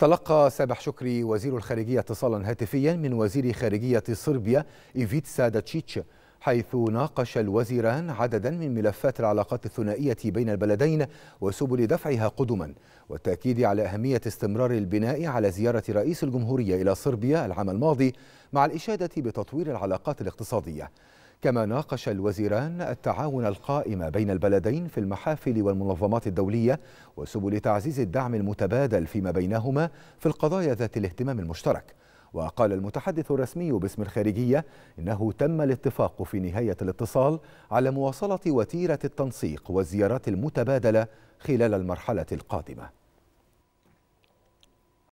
تلقى سابح شكري وزير الخارجية اتصالا هاتفيا من وزير خارجية صربيا إيفيت داتشيتش حيث ناقش الوزيران عددا من ملفات العلاقات الثنائية بين البلدين وسبل دفعها قدما والتأكيد على أهمية استمرار البناء على زيارة رئيس الجمهورية إلى صربيا العام الماضي مع الإشادة بتطوير العلاقات الاقتصادية كما ناقش الوزيران التعاون القائم بين البلدين في المحافل والمنظمات الدولية وسبل تعزيز الدعم المتبادل فيما بينهما في القضايا ذات الاهتمام المشترك وقال المتحدث الرسمي باسم الخارجية إنه تم الاتفاق في نهاية الاتصال على مواصلة وتيرة التنسيق والزيارات المتبادلة خلال المرحلة القادمة